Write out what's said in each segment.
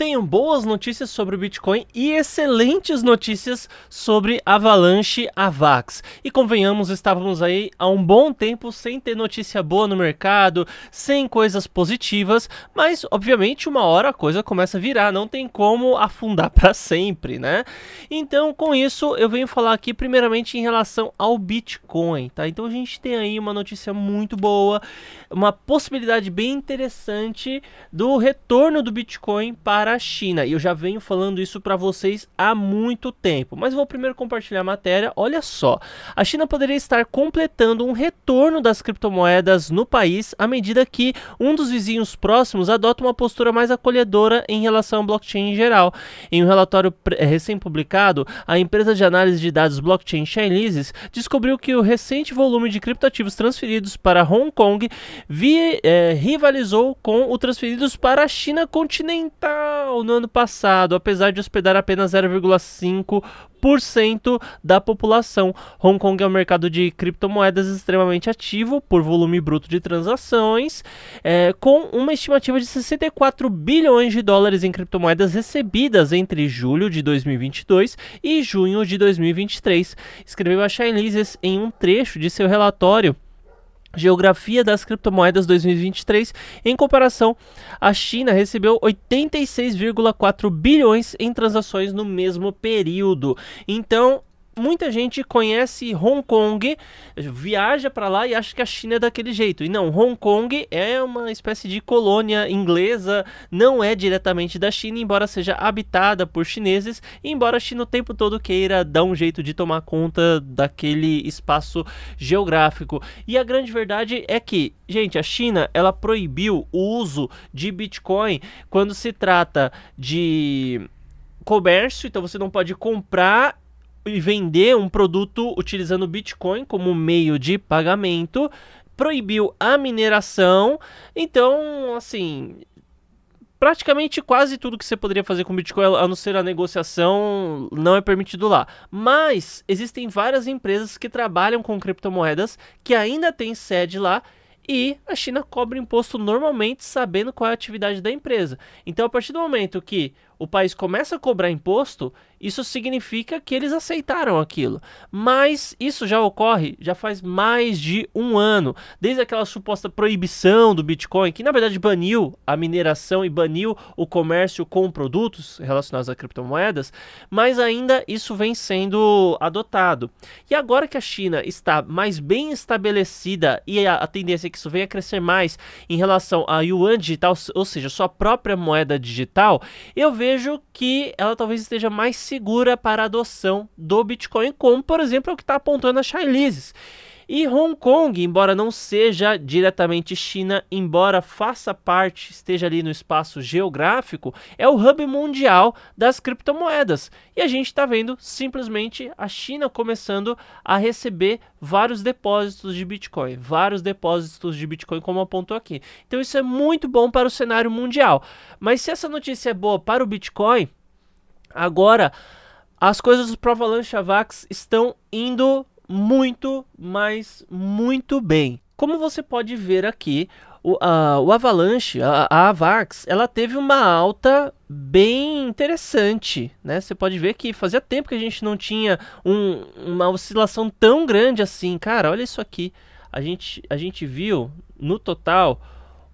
Tenho boas notícias sobre o Bitcoin e excelentes notícias sobre Avalanche Avax. E convenhamos, estávamos aí há um bom tempo sem ter notícia boa no mercado, sem coisas positivas, mas obviamente uma hora a coisa começa a virar, não tem como afundar para sempre, né? Então, com isso, eu venho falar aqui primeiramente em relação ao Bitcoin, tá? Então a gente tem aí uma notícia muito boa, uma possibilidade bem interessante do retorno do Bitcoin para para a China. E eu já venho falando isso para vocês há muito tempo. Mas vou primeiro compartilhar a matéria. Olha só. A China poderia estar completando um retorno das criptomoedas no país à medida que um dos vizinhos próximos adota uma postura mais acolhedora em relação ao blockchain em geral. Em um relatório eh, recém-publicado, a empresa de análise de dados blockchain Chinese descobriu que o recente volume de criptoativos transferidos para Hong Kong eh, rivalizou com o transferidos para a China continental igual no ano passado, apesar de hospedar apenas 0,5% da população. Hong Kong é um mercado de criptomoedas extremamente ativo por volume bruto de transações, é, com uma estimativa de 64 bilhões de dólares em criptomoedas recebidas entre julho de 2022 e junho de 2023, escreveu a Chainlises em um trecho de seu relatório Geografia das criptomoedas 2023, em comparação, a China recebeu 86,4 bilhões em transações no mesmo período. Então, muita gente conhece Hong Kong, viaja para lá e acha que a China é daquele jeito. E não, Hong Kong é uma espécie de colônia inglesa, não é diretamente da China, embora seja habitada por chineses, embora a China o tempo todo queira dar um jeito de tomar conta daquele espaço geográfico. E a grande verdade é que, gente, a China, ela proibiu o uso de Bitcoin quando se trata de comércio, então você não pode comprar e vender um produto utilizando Bitcoin como meio de pagamento, proibiu a mineração. Então, assim, praticamente quase tudo que você poderia fazer com Bitcoin, a não ser a negociação, não é permitido lá. Mas existem várias empresas que trabalham com criptomoedas que ainda têm sede lá e a China cobra imposto normalmente sabendo qual é a atividade da empresa. Então, a partir do momento que o país começa a cobrar imposto, isso significa que eles aceitaram aquilo. Mas isso já ocorre já faz mais de um ano, desde aquela suposta proibição do Bitcoin, que na verdade baniu a mineração e baniu o comércio com produtos relacionados a criptomoedas, mas ainda isso vem sendo adotado. E agora que a China está mais bem estabelecida e a, tendência é ser que isso venha a crescer mais em relação a yuan digital, ou seja, sua própria moeda digital, eu vejo que ela talvez esteja mais segura para a adoção do Bitcoin, como por exemplo é o que está apontando a Chailises. E Hong Kong, embora não seja diretamente China, embora faça parte, esteja ali no espaço geográfico, é o hub mundial das criptomoedas. E a gente está vendo simplesmente a China começando a receber vários depósitos de Bitcoin, vários depósitos de Bitcoin, como apontou aqui. Então isso é muito bom para o cenário mundial. Mas se essa notícia é boa para o Bitcoin, agora as coisas do Provalanche Avax estão indo muito, mas muito bem. Como você pode ver aqui, o, a, o Avalanche, a, a Avax, ela teve uma alta bem interessante, né? Você pode ver que fazia tempo que a gente não tinha um, uma oscilação tão grande assim. Cara, olha isso aqui. A gente, a gente viu, no total,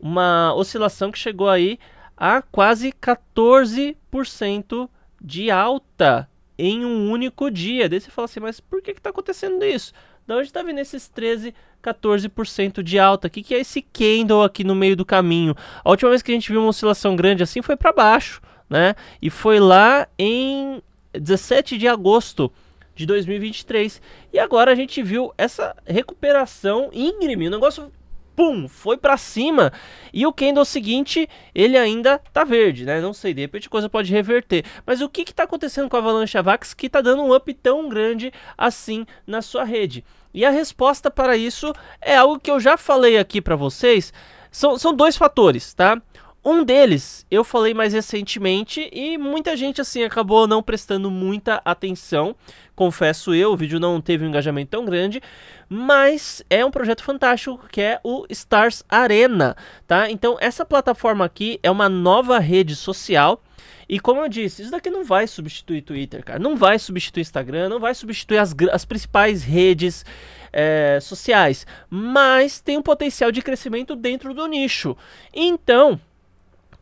uma oscilação que chegou aí a quase 14% de alta em um único dia. Daí você fala assim, mas por que está acontecendo isso? Da onde está vindo esses 13, 14% de alta? O que, que é esse candle aqui no meio do caminho? A última vez que a gente viu uma oscilação grande assim foi para baixo, né? E foi lá em 17 de agosto de 2023. E agora a gente viu essa recuperação íngreme, O negócio pum, foi para cima. E o candle seguinte, ele ainda tá verde, né? Não sei, de repente a coisa pode reverter. Mas o que que tá acontecendo com a Avalanche Avax que tá dando um up tão grande assim na sua rede? E a resposta para isso é algo que eu já falei aqui para vocês. São, são dois fatores, tá? Um deles eu falei mais recentemente e muita gente assim acabou não prestando muita atenção. Confesso eu, o vídeo não teve um engajamento tão grande, mas é um projeto fantástico que é o Stars Arena, tá? Então essa plataforma aqui é uma nova rede social e como eu disse, isso daqui não vai substituir Twitter, cara. Não vai substituir Instagram, não vai substituir as, as principais redes é, sociais. Mas tem um potencial de crescimento dentro do nicho. Então,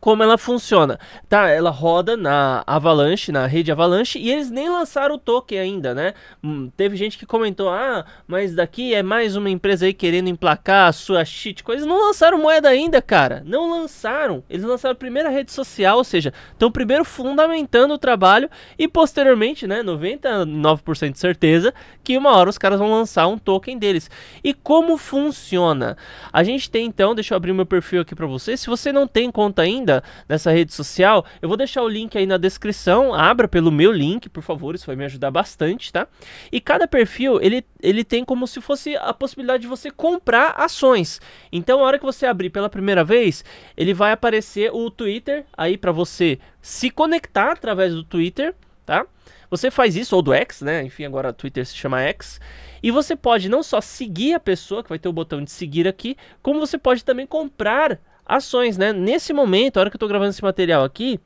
como ela funciona. Tá, ela roda na Avalanche, na rede Avalanche, e eles nem lançaram o token ainda, né? Hum, teve gente que comentou: ah, mas daqui é mais uma empresa aí querendo emplacar a sua shit. Eles não lançaram moeda ainda, cara. Não lançaram. Eles lançaram a primeira rede social, ou seja, estão primeiro fundamentando o trabalho e posteriormente, né, 99% de certeza, que uma hora os caras vão lançar um token deles. E como funciona? A gente tem então, deixa eu abrir meu perfil aqui para você. Se você não tem conta ainda, ainda nessa rede social, eu vou deixar o link aí na descrição. Abra pelo meu link, por favor, isso vai me ajudar bastante, tá? E cada perfil, ele, ele tem como se fosse a possibilidade de você comprar ações. Então, a hora que você abrir pela primeira vez, ele vai aparecer o Twitter aí para você se conectar através do Twitter, tá? Você faz isso, ou do X, né? Enfim, agora o Twitter se chama X. E você pode não só seguir a pessoa, que vai ter o botão de seguir aqui, como você pode também comprar ações, né? Nesse momento, a hora que eu estou gravando esse material aqui,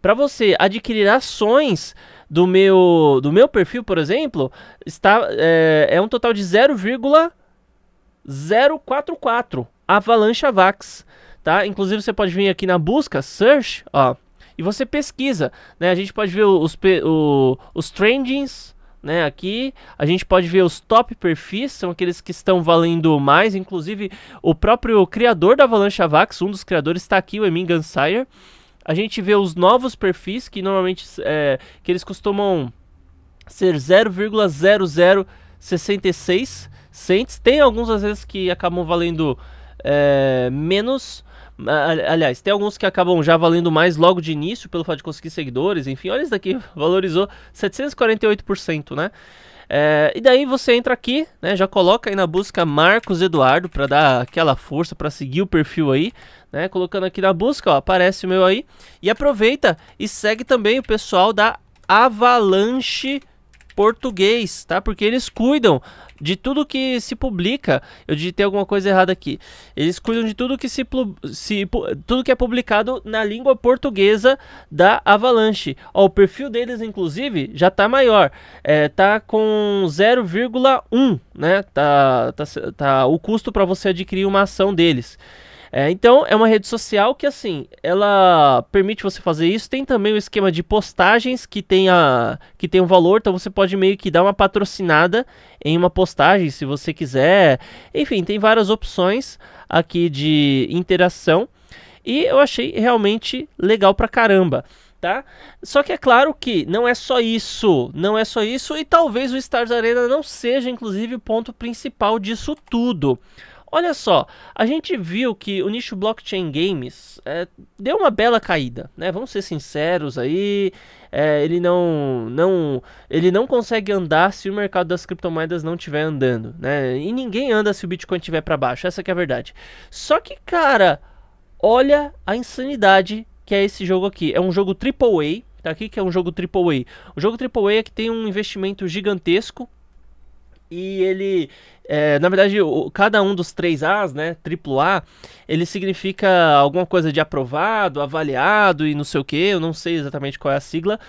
para você adquirir ações do meu do meu perfil, por exemplo, está é, é um total de 0,044 Avalanche Avax, tá? Inclusive você pode vir aqui na busca search, ó, e você pesquisa, né? A gente pode ver os o, os trendings né? Aqui a gente pode ver os top perfis, são aqueles que estão valendo mais. Inclusive, o próprio criador da Avalanche Avax, um dos criadores, está aqui, o Emin Gansire. A gente vê os novos perfis que normalmente é, que eles costumam ser 0,0066 cents. Tem alguns às vezes que acabam valendo é, menos. Aliás, tem alguns que acabam já valendo mais logo de início pelo fato de conseguir seguidores. Enfim, olha isso daqui, valorizou 748%, né? É, e daí você entra aqui, né? Já coloca aí na busca Marcos Eduardo para dar aquela força para seguir o perfil aí, né? Colocando aqui na busca, ó, aparece o meu aí. E aproveita e segue também o pessoal da Avalanche português, tá? Porque eles cuidam de tudo que se publica. Eu digitei alguma coisa errada aqui. Eles cuidam de tudo que se, se tudo que é publicado na língua portuguesa da Avalanche. Ó, o perfil deles, inclusive, já tá maior. É, tá com 0,1, né? Tá, tá, tá o custo para você adquirir uma ação deles. É, então, é uma rede social que, assim, ela permite você fazer isso. Tem também o um esquema de postagens que tem, a, que tem um valor, então você pode meio que dar uma patrocinada em uma postagem, se você quiser. Enfim, tem várias opções aqui de interação. E eu achei realmente legal pra caramba tá? Só que é claro que não é só isso, não é só isso, e talvez o Stars Arena não seja, inclusive, o ponto principal disso tudo. Olha só, a gente viu que o nicho blockchain games é, deu uma bela caída, né? Vamos ser sinceros aí, é, ele não, não, ele não consegue andar se o mercado das criptomoedas não estiver andando, né? E ninguém anda se o Bitcoin estiver para baixo, essa é a verdade. Só que cara, olha a insanidade que é esse jogo aqui. É um jogo AAA, tá aqui que é um jogo AAA. O jogo AAA é que tem um investimento gigantesco e ele é, na verdade o, cada um dos três A's né triplo A ele significa alguma coisa de aprovado avaliado e não sei o que eu não sei exatamente qual é a sigla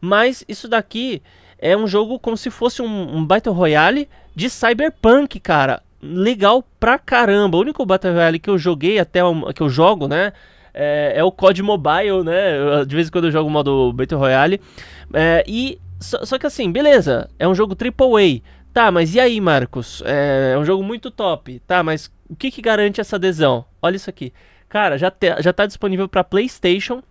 mas isso daqui é um jogo como se fosse um, um battle royale de cyberpunk cara legal pra caramba o único battle royale que eu joguei até o, que eu jogo né é, é o COD Mobile, né? de vez em quando eu jogo o modo Battle Royale. É, e só, só, que assim, beleza, é um jogo AAA. Tá, mas e aí, Marcos? É, é, um jogo muito top. Tá, mas o que, que garante essa adesão? Olha isso aqui. Cara, já, te, já tá disponível para PlayStation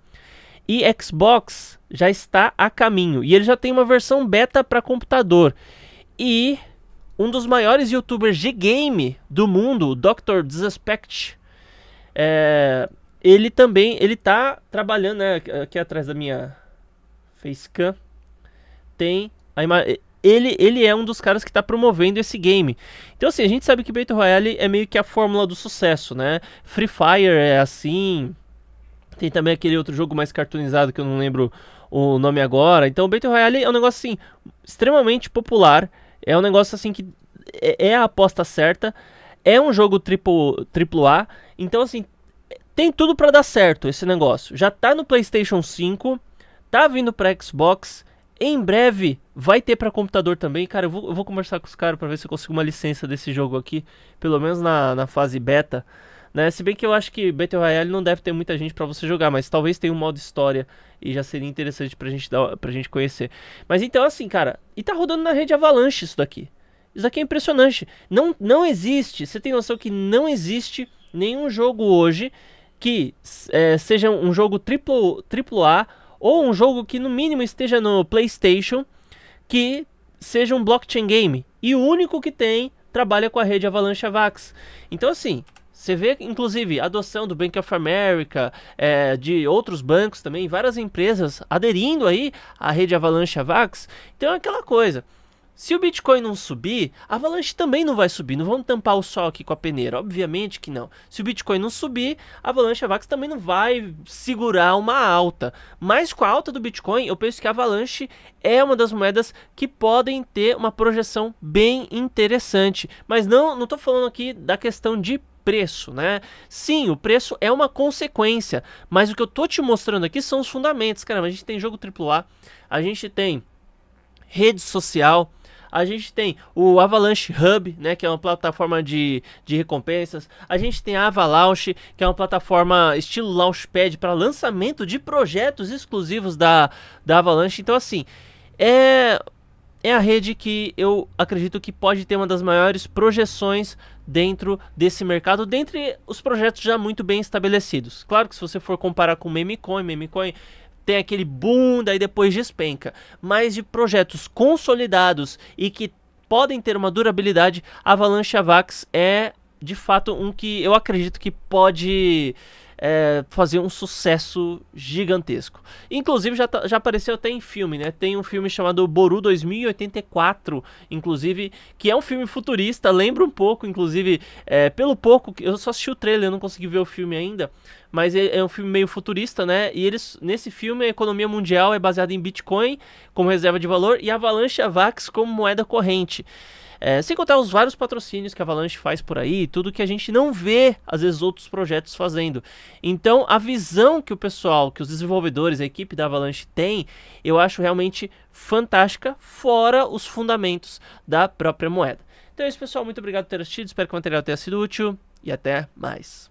e Xbox já está a caminho. E ele já tem uma versão beta para computador. E um dos maiores youtubers de game do mundo, o Dr. Disrespect, é, ele também ele tá trabalhando né, aqui atrás da minha facecam. Tem a imagem ele, ele é um dos caras que está promovendo esse game. Então, assim, a gente sabe que Battle Royale é meio que a fórmula do sucesso, né? Free Fire é assim. Tem também aquele outro jogo mais cartoonizado que eu não lembro o nome agora. Então, Battle Royale é um negócio, assim, extremamente popular. É um negócio, assim, que é, é a aposta certa. É um jogo triplo, triplo A. Então, assim, tem tudo para dar certo esse negócio. Já tá no PlayStation 5, tá vindo para Xbox em breve vai ter para computador também. Cara, eu vou, eu vou conversar com os caras para ver se eu consigo uma licença desse jogo aqui, pelo menos na, na fase beta. Né? Se bem que eu acho que Battle Royale não deve ter muita gente para você jogar, mas talvez tenha um modo história e já seria interessante pra gente, dar, pra gente conhecer. Mas então, assim, cara, e tá rodando na rede Avalanche isso daqui. Isso daqui é impressionante. Não, não existe, você tem noção que não existe nenhum jogo hoje que é, seja um jogo triplo, triplo A ou um jogo que no mínimo esteja no PlayStation, que seja um blockchain game. E o único que tem trabalha com a rede Avalanche Avax. Então, assim, você vê, inclusive, a adoção do Bank of America, é, de outros bancos também, várias empresas aderindo aí à rede Avalanche Avax. Então é aquela coisa. Se o Bitcoin não subir, a Avalanche também não vai subir. Não vamos tampar o sol aqui com a peneira, obviamente que não. Se o Bitcoin não subir, a Avalanche Avax também não vai segurar uma alta. Mas com a alta do Bitcoin, eu penso que a Avalanche é uma das moedas que podem ter uma projeção bem interessante. Mas não, não estou falando aqui da questão de preço, né? Sim, o preço é uma consequência, mas o que eu tô te mostrando aqui são os fundamentos. Caramba, a gente tem jogo AAA, a gente tem rede social, a gente tem o Avalanche Hub, né, que é uma plataforma de, de recompensas. A gente tem a Avalanche, que é uma plataforma estilo Launchpad para lançamento de projetos exclusivos da, da Avalanche. Então, assim, é é a rede que eu acredito que pode ter uma das maiores projeções dentro desse mercado, dentre os projetos já muito bem estabelecidos. Claro que se você for comparar com Memecoin, Memecoin tem aquele boom, daí depois despenca. Mas de projetos consolidados e que podem ter uma durabilidade, Avalanche Avax é de fato um que eu acredito que pode é, fazer um sucesso gigantesco. Inclusive já, tá, já apareceu até em filme, né? Tem um filme chamado Boru 2084, inclusive, que é um filme futurista, lembra um pouco, inclusive, é, pelo pouco, eu só assisti o trailer, eu não consegui ver o filme ainda, mas é, é um filme meio futurista, né? E eles nesse filme a economia mundial é baseada em Bitcoin como reserva de valor e Avalanche Avax como moeda corrente. É, sem contar os vários patrocínios que a Avalanche faz por aí, tudo que a gente não vê, às vezes, outros projetos fazendo. Então, a visão que o pessoal, que os desenvolvedores, a equipe da Avalanche tem, eu acho realmente fantástica, fora os fundamentos da própria moeda. Então é isso, pessoal. Muito obrigado por ter assistido. Espero que o material tenha sido útil e até mais.